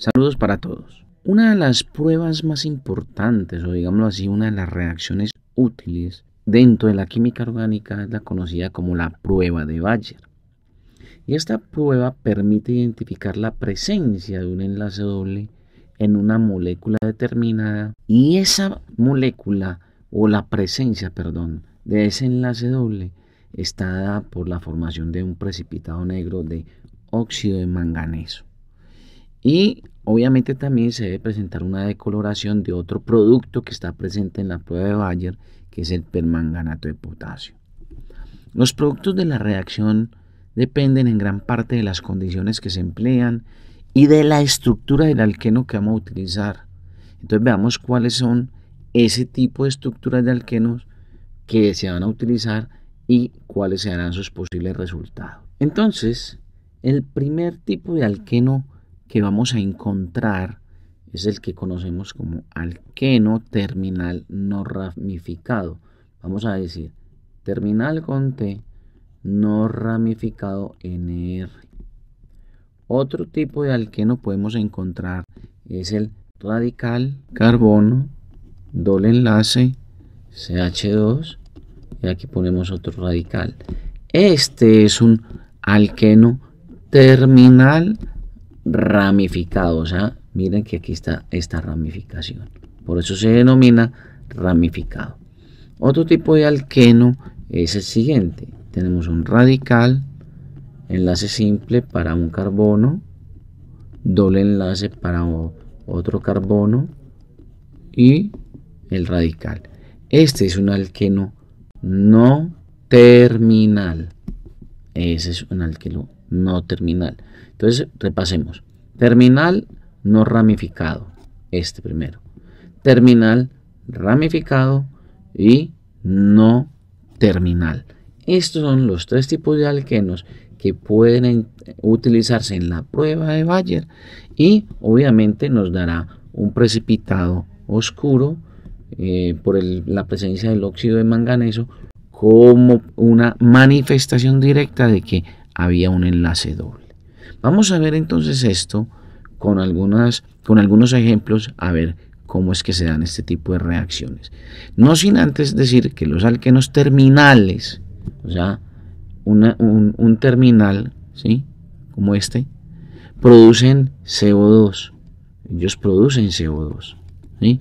Saludos para todos. Una de las pruebas más importantes, o digámoslo así, una de las reacciones útiles dentro de la química orgánica es la conocida como la prueba de Bayer. Y esta prueba permite identificar la presencia de un enlace doble en una molécula determinada y esa molécula o la presencia, perdón, de ese enlace doble está dada por la formación de un precipitado negro de óxido de manganeso. Y obviamente también se debe presentar una decoloración de otro producto que está presente en la prueba de Bayer, que es el permanganato de potasio. Los productos de la reacción dependen en gran parte de las condiciones que se emplean y de la estructura del alqueno que vamos a utilizar. Entonces veamos cuáles son ese tipo de estructuras de alquenos que se van a utilizar y cuáles serán sus posibles resultados. Entonces, el primer tipo de alqueno que vamos a encontrar es el que conocemos como alqueno terminal no ramificado. Vamos a decir terminal con T no ramificado NR. Otro tipo de alqueno podemos encontrar es el radical carbono, doble enlace, CH2, y aquí ponemos otro radical. Este es un alqueno terminal Ramificado, o sea, Miren que aquí está esta ramificación. Por eso se denomina ramificado. Otro tipo de alqueno es el siguiente. Tenemos un radical, enlace simple para un carbono, doble enlace para otro carbono y el radical. Este es un alqueno no terminal. Ese es un alqueno no terminal. Entonces, repasemos. Terminal no ramificado, este primero. Terminal ramificado y no terminal. Estos son los tres tipos de alquenos que pueden utilizarse en la prueba de Bayer y obviamente nos dará un precipitado oscuro eh, por la presencia del óxido de manganeso como una manifestación directa de que había un enlace doble. Vamos a ver entonces esto con, algunas, con algunos ejemplos, a ver cómo es que se dan este tipo de reacciones. No sin antes decir que los alquenos terminales, o sea, un, un, terminal, ¿sí? Como este, producen CO2. Ellos producen CO2, ¿sí?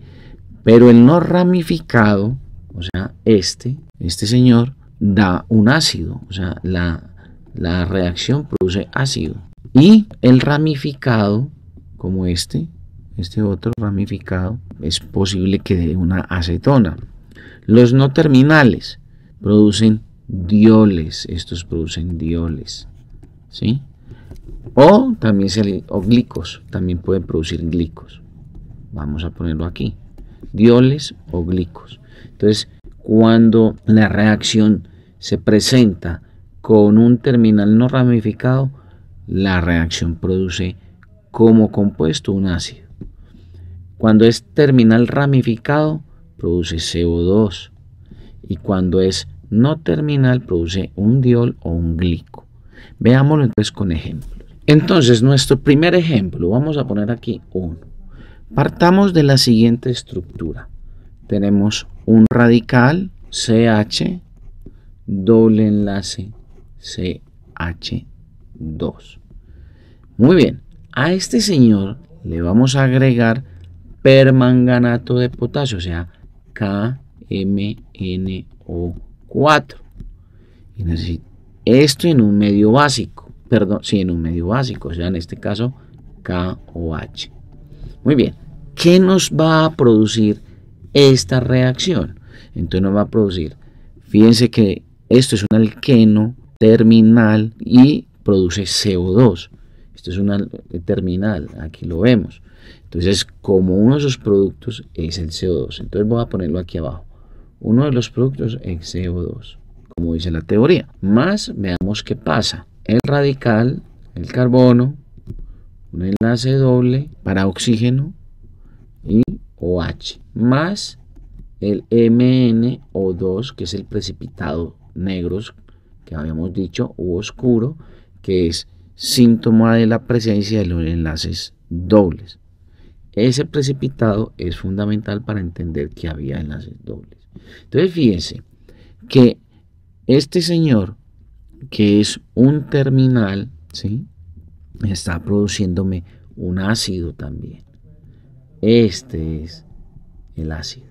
Pero el no ramificado, o sea, este, este señor, da un ácido, o sea, la, la reacción produce ácido. Y el ramificado, como este, este otro ramificado, es posible que dé una acetona. Los no terminales producen dioles. Estos producen dioles. ¿Sí? O también se, o glicos, también pueden producir glicos. Vamos a ponerlo aquí. Dioles o glicos. Entonces, cuando la reacción se presenta con un terminal no ramificado, la reacción produce como compuesto un ácido. Cuando es terminal ramificado, produce CO2. Y cuando es no terminal, produce un diol o un glico. Veámoslo entonces con ejemplos. Entonces, nuestro primer ejemplo, vamos a poner aquí uno. Partamos de la siguiente estructura. Tenemos un radical CH, doble enlace CH2. Muy bien, a este señor le vamos a agregar permanganato de potasio, o sea, KMNO4. Y esto en un medio básico, perdón, sí, en un medio básico, o sea, en este caso, KOH. Muy bien, ¿qué nos va a producir esta reacción? Entonces nos va a producir, fíjense que esto es un alqueno terminal y produce CO2. Esto es una terminal, aquí lo vemos. Entonces, como uno de sus productos es el CO2. Entonces voy a ponerlo aquí abajo. Uno de los productos es CO2, como dice la teoría. Más veamos qué pasa. El radical, el carbono, un enlace doble para oxígeno y OH, más el MnO2, que es el precipitado negros que habíamos dicho, u oscuro, que es síntoma de la presencia de los enlaces dobles. Ese precipitado es fundamental para entender que había enlaces dobles. Entonces fíjense que este señor, que es un terminal, está produciéndome un ácido también. Este es el ácido,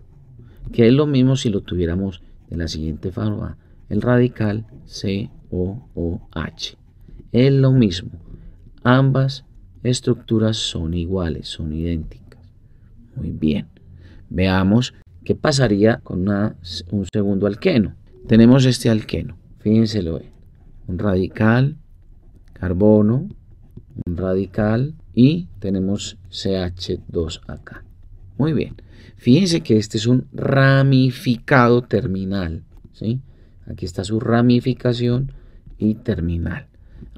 que es lo mismo si lo tuviéramos de la siguiente forma el radical COOH. Es lo mismo, ambas estructuras son iguales, son idénticas. Muy bien, veamos qué pasaría con un segundo alqueno. Tenemos este alqueno, lo un radical, carbono, un radical y tenemos CH2 acá. Muy bien. Fíjense que este es un ramificado terminal, ¿sí? Aquí está su ramificación y terminal.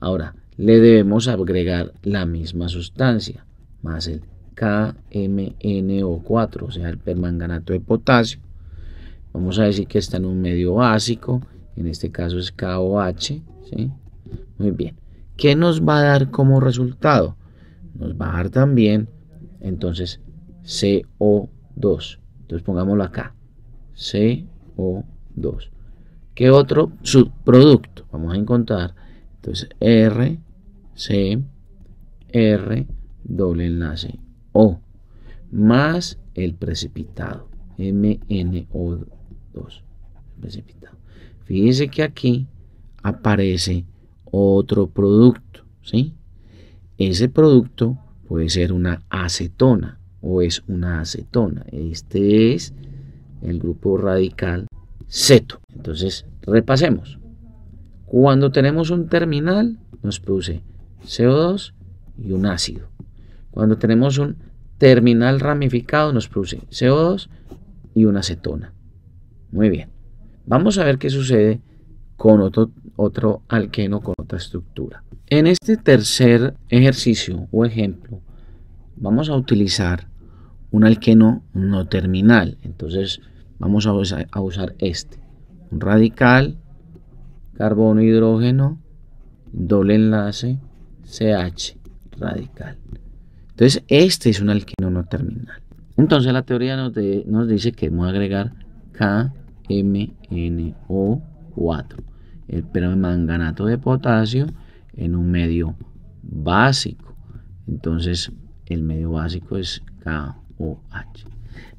Ahora, le debemos agregar la misma sustancia, más el KMNO4, o sea, el permanganato de potasio. Vamos a decir que está en un medio básico, en este caso es KOH. ¿sí? Muy bien. ¿Qué nos va a dar como resultado? Nos va a dar también, entonces, CO2. Entonces pongámoslo acá, CO2. ¿Qué otro subproducto. Vamos a encontrar entonces R, C, R, doble enlace O, más el precipitado, MNO2, precipitado. Fíjense que aquí aparece otro producto, ¿sí? Ese producto puede ser una acetona o es una acetona. Este es el grupo radical ceto. Entonces, repasemos. Cuando tenemos un terminal, nos produce CO2 y un ácido. Cuando tenemos un terminal ramificado, nos produce CO2 y una acetona. Muy bien. Vamos a ver qué sucede con otro, otro alqueno, con otra estructura. En este tercer ejercicio o ejemplo, vamos a utilizar un alqueno no terminal. Entonces, vamos a usar este un radical, carbono, hidrógeno, doble enlace, CH, radical. Entonces, este es un alquino no terminal. Entonces, la teoría nos, dice que vamos a agregar KMNO4, el permanganato de potasio, en un medio básico. Entonces, el medio básico es KOH.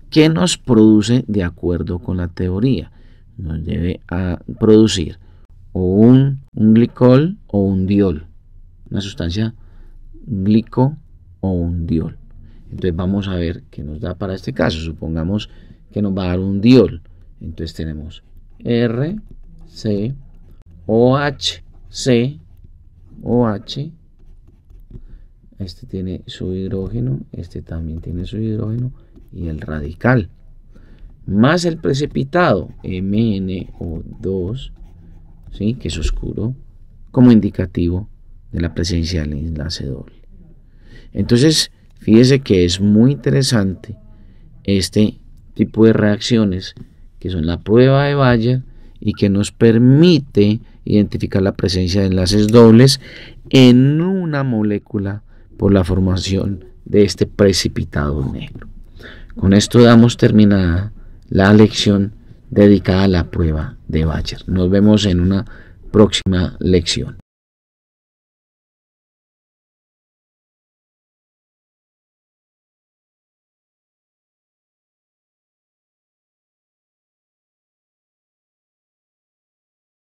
¿Qué nos produce de acuerdo con la teoría? nos debe a producir o un, un glicol o un diol, una sustancia glico o un diol. Entonces vamos a ver qué nos da para este caso. Supongamos que nos va a dar un diol. Entonces tenemos R, C, OH, C, OH. Este tiene su hidrógeno, este también tiene su hidrógeno y el radical más el precipitado MnO2, ¿sí? que es oscuro, como indicativo de la presencia del enlace doble. Entonces, fíjese que es muy interesante este tipo de reacciones que son la prueba de Bayer y que nos permite identificar la presencia de enlaces dobles en una molécula por la formación de este precipitado negro. Con esto damos terminada la lección dedicada a la prueba de Bacher. Nos vemos en una próxima lección.